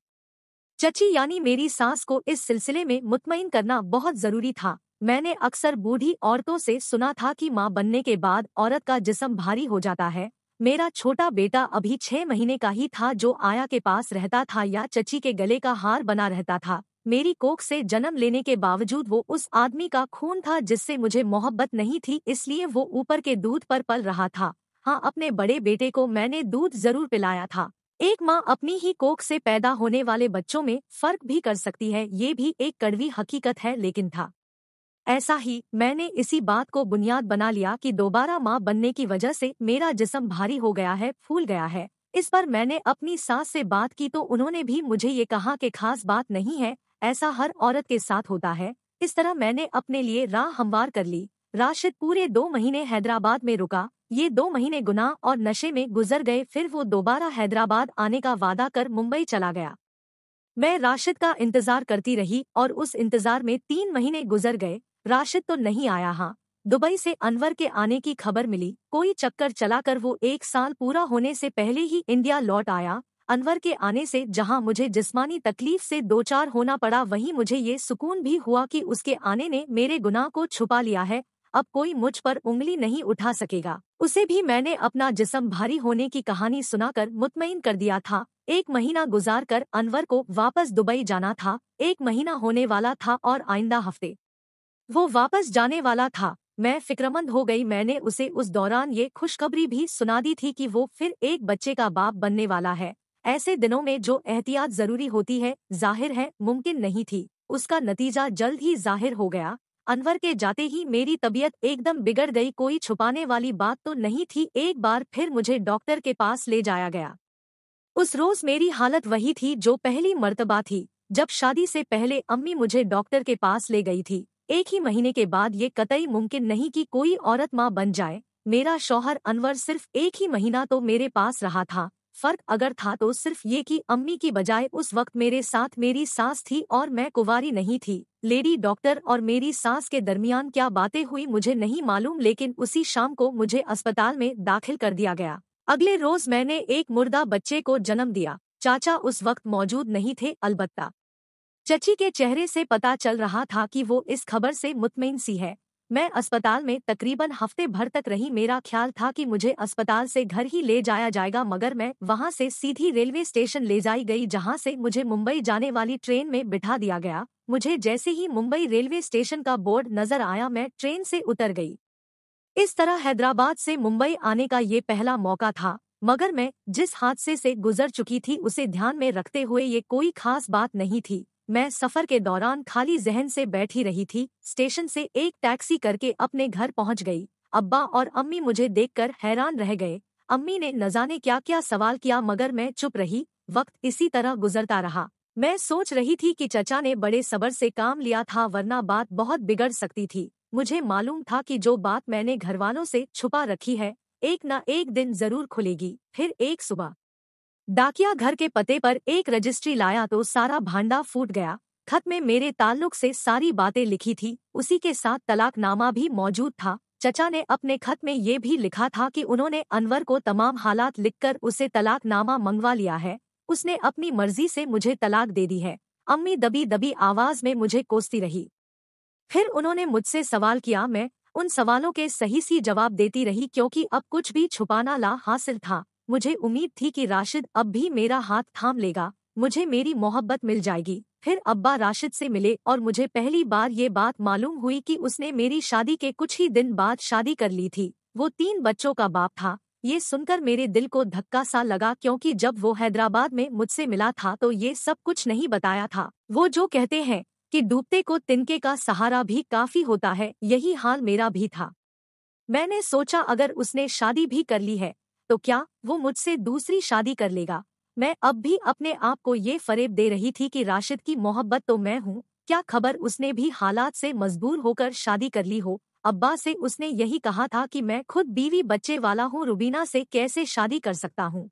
चची यानी मेरी सांस को इस सिलसिले में मुतमिन करना बहुत ज़रूरी था मैंने अक्सर बूढ़ी औरतों से सुना था कि माँ बनने के बाद औरत का जिसम भारी हो जाता है मेरा छोटा बेटा अभी छह महीने का ही था जो आया के पास रहता था या चची के गले का हार बना रहता था मेरी कोख से जन्म लेने के बावजूद वो उस आदमी का खून था जिससे मुझे मोहब्बत नहीं थी इसलिए वो ऊपर के दूध पर पल रहा था हाँ अपने बड़े बेटे को मैंने दूध जरूर पिलाया था एक माँ अपनी ही कोख से पैदा होने वाले बच्चों में फर्क भी कर सकती है ये भी एक कड़वी हकीकत है लेकिन था ऐसा ही मैंने इसी बात को बुनियाद बना लिया कि दोबारा माँ बनने की वजह से मेरा जिसम भारी हो गया है फूल गया है इस पर मैंने अपनी सास से बात की तो उन्होंने भी मुझे ये कहा कि खास बात नहीं है ऐसा हर औरत के साथ होता है इस तरह मैंने अपने लिए राह हमवार कर ली राशिद पूरे दो महीने हैदराबाद में रुका ये दो महीने गुनाह और नशे में गुजर गए फिर वो दोबारा हैदराबाद आने का वादा कर मुंबई चला गया मैं राशिद का इंतजार करती रही और उस इंतजार में तीन महीने गुजर गए राशिद तो नहीं आया हाँ दुबई से अनवर के आने की खबर मिली कोई चक्कर चलाकर वो एक साल पूरा होने से पहले ही इंडिया लौट आया अनवर के आने से जहां मुझे जिस्मानी तकलीफ से दो चार होना पड़ा वहीं मुझे ये सुकून भी हुआ कि उसके आने ने मेरे गुनाह को छुपा लिया है अब कोई मुझ पर उंगली नहीं उठा सकेगा उसे भी मैंने अपना जिसम भारी होने की कहानी सुनाकर मुतमिन कर दिया था एक महीना गुजार कर अनवर को वापस दुबई जाना था एक महीना होने वाला था और आइंदा हफ्ते वो वापस जाने वाला था मैं फिक्रमंद हो गई मैंने उसे उस दौरान ये खुशखबरी भी सुना दी थी कि वो फिर एक बच्चे का बाप बनने वाला है ऐसे दिनों में जो एहतियात जरूरी होती है जाहिर है मुमकिन नहीं थी उसका नतीजा जल्द ही जाहिर हो गया अनवर के जाते ही मेरी तबीयत एकदम बिगड़ गई कोई छुपाने वाली बात तो नहीं थी एक बार फिर मुझे डॉक्टर के पास ले जाया गया उस रोज मेरी हालत वही थी जो पहली मर्तबा थी जब शादी से पहले अम्मी मुझे डॉक्टर के पास ले गई थी एक ही महीने के बाद ये कतई मुमकिन नहीं कि कोई औरत माँ बन जाए मेरा शौहर अनवर सिर्फ एक ही महीना तो मेरे पास रहा था फर्क अगर था तो सिर्फ ये कि अम्मी की बजाय उस वक्त मेरे साथ मेरी सास थी और मैं कुवारी नहीं थी लेडी डॉक्टर और मेरी सास के दरमियान क्या बातें हुई मुझे नहीं मालूम लेकिन उसी शाम को मुझे अस्पताल में दाखिल कर दिया गया अगले रोज मैंने एक मुर्दा बच्चे को जन्म दिया चाचा उस वक्त मौजूद नहीं थे अलबत्ता चची के चेहरे से पता चल रहा था कि वो इस खबर से मुतमिन सी है मैं अस्पताल में तकरीबन हफ्ते भर तक रही मेरा ख्याल था कि मुझे अस्पताल से घर ही ले जाया जाएगा मगर मैं वहां से सीधी रेलवे स्टेशन ले जाई गई जहां से मुझे मुंबई जाने वाली ट्रेन में बिठा दिया गया मुझे जैसे ही मुंबई रेलवे स्टेशन का बोर्ड नजर आया मैं ट्रेन से उतर गई इस तरह हैदराबाद से मुंबई आने का ये पहला मौका था मगर मैं जिस हादसे से गुजर चुकी थी उसे ध्यान में रखते हुए ये कोई खास बात नहीं थी मैं सफर के दौरान खाली जहन से बैठी रही थी स्टेशन से एक टैक्सी करके अपने घर पहुंच गई अब्बा और अम्मी मुझे देखकर हैरान रह गए अम्मी ने न जाने क्या क्या सवाल किया मगर मैं चुप रही वक्त इसी तरह गुजरता रहा मैं सोच रही थी कि चचा ने बड़े सबर से काम लिया था वरना बात बहुत बिगड़ सकती थी मुझे मालूम था कि जो बात मैंने घरवालों से छुपा रखी है एक न एक दिन जरूर खुलेगी फिर एक सुबह डाकिया घर के पते पर एक रजिस्ट्री लाया तो सारा भांडा फूट गया खत में मेरे ताल्लुक से सारी बातें लिखी थी उसी के साथ तलाकनामा भी मौजूद था चचा ने अपने खत में ये भी लिखा था कि उन्होंने अनवर को तमाम हालात लिखकर उसे तलाकनामा मंगवा लिया है उसने अपनी मर्जी से मुझे तलाक दे दी है अम्मी दबी दबी आवाज में मुझे कोसती रही फिर उन्होंने मुझसे सवाल किया मैं उन सवालों के सही सी जवाब देती रही क्योंकि अब कुछ भी छुपाना ला हासिल था मुझे उम्मीद थी कि राशिद अब भी मेरा हाथ थाम लेगा मुझे मेरी मोहब्बत मिल जाएगी फिर अब्बा राशिद से मिले और मुझे पहली बार ये बात मालूम हुई कि उसने मेरी शादी के कुछ ही दिन बाद शादी कर ली थी वो तीन बच्चों का बाप था ये सुनकर मेरे दिल को धक्का सा लगा क्योंकि जब वो हैदराबाद में मुझसे मिला था तो ये सब कुछ नहीं बताया था वो जो कहते हैं कि डूबते को तिनके का सहारा भी काफी होता है यही हाल मेरा भी था मैंने सोचा अगर उसने शादी भी कर ली है तो क्या वो मुझसे दूसरी शादी कर लेगा मैं अब भी अपने आप को ये फरेब दे रही थी कि राशिद की मोहब्बत तो मैं हूँ क्या खबर उसने भी हालात से मजबूर होकर शादी कर ली हो अब्बा से उसने यही कहा था कि मैं खुद बीवी बच्चे वाला हूँ रुबीना से कैसे शादी कर सकता हूँ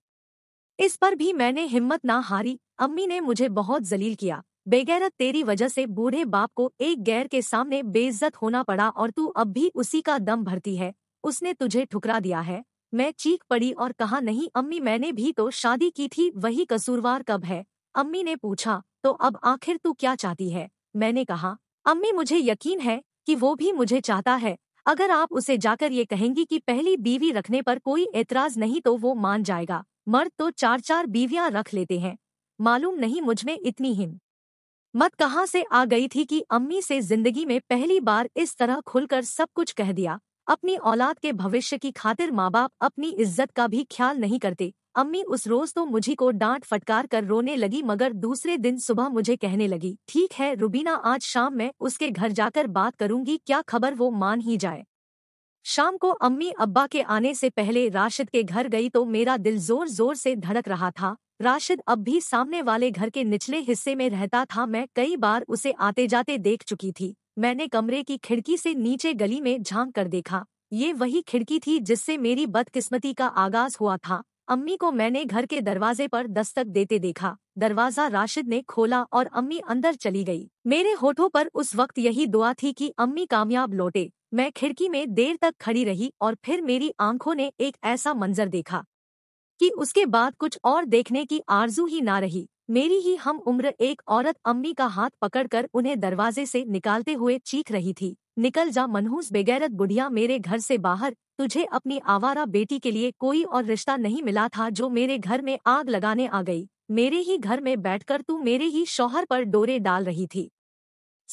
इस पर भी मैंने हिम्मत ना हारी अम्मी ने मुझे बहुत जलील किया बेगैरत तेरी वजह से बूढ़े बाप को एक गैर के सामने बेइज्जत होना पड़ा और तू अब भी उसी का दम भरती है उसने तुझे ठुकरा दिया है मैं चीख पड़ी और कहा नहीं अम्मी मैंने भी तो शादी की थी वही कसूरवार कब है अम्मी ने पूछा तो अब आखिर तू क्या चाहती है मैंने कहा अम्मी मुझे यकीन है कि वो भी मुझे चाहता है अगर आप उसे जाकर ये कहेंगी कि पहली बीवी रखने पर कोई एतराज नहीं तो वो मान जाएगा मर्द तो चार चार बीवियां रख लेते हैं मालूम नहीं मुझ में इतनी हिम मत कहाँ से आ गई थी कि अम्मी से जिंदगी में पहली बार इस तरह खुलकर सब कुछ कह दिया अपनी औलाद के भविष्य की खातिर माँ बाप अपनी इज्जत का भी ख्याल नहीं करते अम्मी उस रोज तो मुझी को डांट फटकार कर रोने लगी मगर दूसरे दिन सुबह मुझे कहने लगी ठीक है रुबीना आज शाम मैं उसके घर जाकर बात करूंगी क्या खबर वो मान ही जाए शाम को अम्मी अब्बा के आने से पहले राशिद के घर गई तो मेरा दिल जोर जोर से धड़क रहा था राशिद अब भी सामने वाले घर के निचले हिस्से में रहता था मैं कई बार उसे आते जाते देख चुकी थी मैंने कमरे की खिड़की से नीचे गली में झांक कर देखा ये वही खिड़की थी जिससे मेरी बदकिस्मती का आगाज हुआ था अम्मी को मैंने घर के दरवाजे पर दस्तक देते देखा दरवाजा राशिद ने खोला और अम्मी अंदर चली गई मेरे होठों पर उस वक्त यही दुआ थी कि अम्मी कामयाब लौटे मैं खिड़की में देर तक खड़ी रही और फिर मेरी आंखों ने एक ऐसा मंजर देखा कि उसके बाद कुछ और देखने की आरजू ही ना रही मेरी ही हम उम्र एक औरत अम्मी का हाथ पकड़कर उन्हें दरवाजे से निकालते हुए चीख रही थी निकल जा मनहूस बेगैरत बुढ़िया मेरे घर से बाहर तुझे अपनी आवारा बेटी के लिए कोई और रिश्ता नहीं मिला था जो मेरे घर में आग लगाने आ गई मेरे ही घर में बैठकर तू मेरे ही शौहर पर डोरे डाल रही थी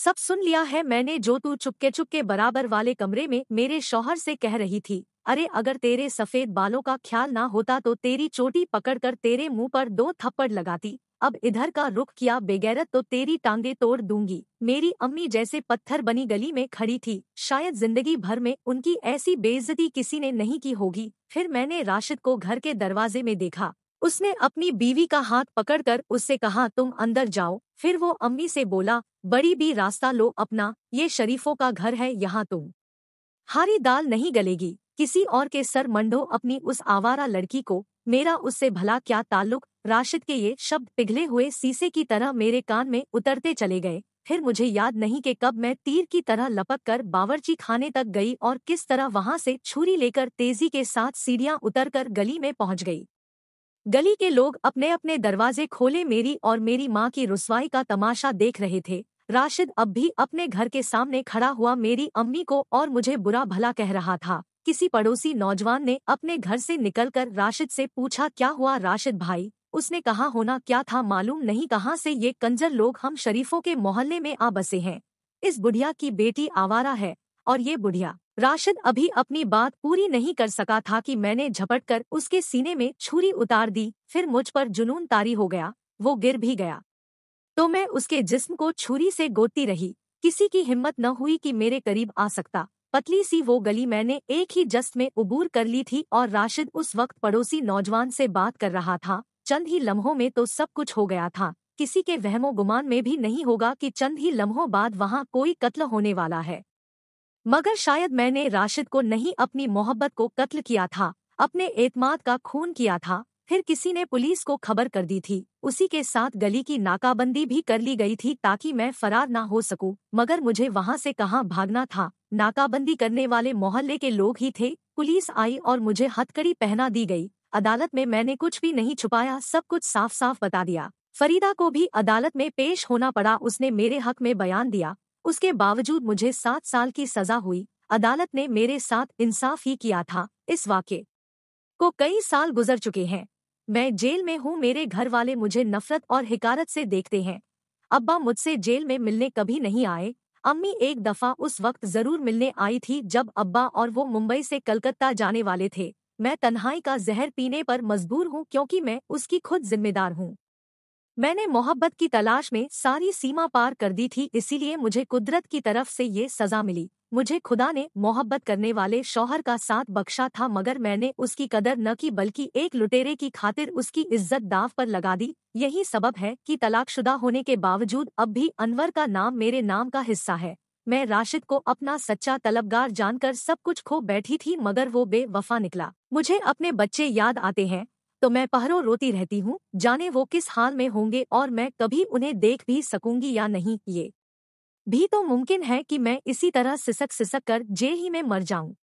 सब सुन लिया है मैंने जो तू चुपके चुपके बराबर वाले कमरे में मेरे शौहर से कह रही थी अरे अगर तेरे सफेद बालों का ख्याल ना होता तो तेरी चोटी पकड़कर तेरे मुंह पर दो थप्पड़ लगाती अब इधर का रुख किया बेगैरत तो तेरी टांगे तोड़ दूंगी मेरी अम्मी जैसे पत्थर बनी गली में खड़ी थी शायद जिंदगी भर में उनकी ऐसी बेइज्जती किसी ने नहीं की होगी फिर मैंने राशिद को घर के दरवाजे में देखा उसने अपनी बीवी का हाथ पकड़कर उससे कहा तुम अंदर जाओ फिर वो अम्मी से बोला बड़ी भी रास्ता लो अपना ये शरीफों का घर है यहाँ तुम हारी दाल नहीं गलेगी किसी और के सर मंडो अपनी उस आवारा लड़की को मेरा उससे भला क्या ताल्लुक राशिद के ये शब्द पिघले हुए सीसे की तरह मेरे कान में उतरते चले गए फिर मुझे याद नहीं कि कब मैं तीर की तरह लपक कर बावरची खाने तक गई और किस तरह वहां से छुरी लेकर तेजी के साथ सीढ़ियां उतरकर गली में पहुंच गई गली के लोग अपने अपने दरवाजे खोले मेरी और मेरी माँ की रसवाई का तमाशा देख रहे थे राशिद अब भी अपने घर के सामने खड़ा हुआ मेरी अम्मी को और मुझे बुरा भला कह रहा था किसी पड़ोसी नौजवान ने अपने घर से निकलकर राशिद से पूछा क्या हुआ राशिद भाई उसने कहा होना क्या था मालूम नहीं कहाँ से ये कंजर लोग हम शरीफों के मोहल्ले में आ बसे हैं इस बुढ़िया की बेटी आवारा है और ये बुढ़िया राशिद अभी अपनी बात पूरी नहीं कर सका था कि मैंने झपट कर उसके सीने में छुरी उतार दी फिर मुझ पर जुनून तारी हो गया वो गिर भी गया तो मैं उसके जिस्म को छुरी से गोदती रही किसी की हिम्मत न हुई कि मेरे करीब आ सकता पतली सी वो गली मैंने एक ही जस्ट में उबूर कर ली थी और राशिद उस वक्त पड़ोसी नौजवान से बात कर रहा था चंद ही लम्हों में तो सब कुछ हो गया था किसी के वहमो गुमान में भी नहीं होगा कि चंद ही लम्हों बाद वहां कोई कत्ल होने वाला है मगर शायद मैंने राशिद को नहीं अपनी मोहब्बत को कत्ल किया था अपने एतमाद का खून किया था फिर किसी ने पुलिस को खबर कर दी थी उसी के साथ गली की नाकाबंदी भी कर ली गई थी ताकि मैं फरार ना हो सकूं मगर मुझे वहां से कहां भागना था नाकाबंदी करने वाले मोहल्ले के लोग ही थे पुलिस आई और मुझे हथकड़ी पहना दी गई अदालत में मैंने कुछ भी नहीं छुपाया सब कुछ साफ साफ बता दिया फरीदा को भी अदालत में पेश होना पड़ा उसने मेरे हक में बयान दिया उसके बावजूद मुझे सात साल की सजा हुई अदालत ने मेरे साथ इंसाफ ही किया था इस वाक्य को कई साल गुजर चुके हैं मैं जेल में हूँ मेरे घर वाले मुझे नफरत और हिकारत से देखते हैं अब्बा मुझसे जेल में मिलने कभी नहीं आए अम्मी एक दफ़ा उस वक्त ज़रूर मिलने आई थी जब अब्बा और वो मुंबई से कलकत्ता जाने वाले थे मैं तन्हाई का जहर पीने पर मजबूर हूँ क्योंकि मैं उसकी खुद जिम्मेदार हूँ मैंने मोहब्बत की तलाश में सारी सीमा पार कर दी थी इसीलिए मुझे कुदरत की तरफ से ये सज़ा मिली मुझे खुदा ने मोहब्बत करने वाले शौहर का साथ बख्शा था मगर मैंने उसकी कदर न की बल्कि एक लुटेरे की खातिर उसकी इज्जत दाव पर लगा दी यही सबब है कि तलाकशुदा होने के बावजूद अब भी अनवर का नाम मेरे नाम का हिस्सा है मैं राशिद को अपना सच्चा तलबगार जानकर सब कुछ खो बैठी थी मगर वो बेवफा निकला मुझे अपने बच्चे याद आते हैं तो मैं पहरों रोती रहती हूँ जाने वो किस हाल में होंगे और मैं कभी उन्हें देख भी सकूंगी या नहीं ये भी तो मुमकिन है कि मैं इसी तरह सिसक सिसक कर जे ही में मर जाऊं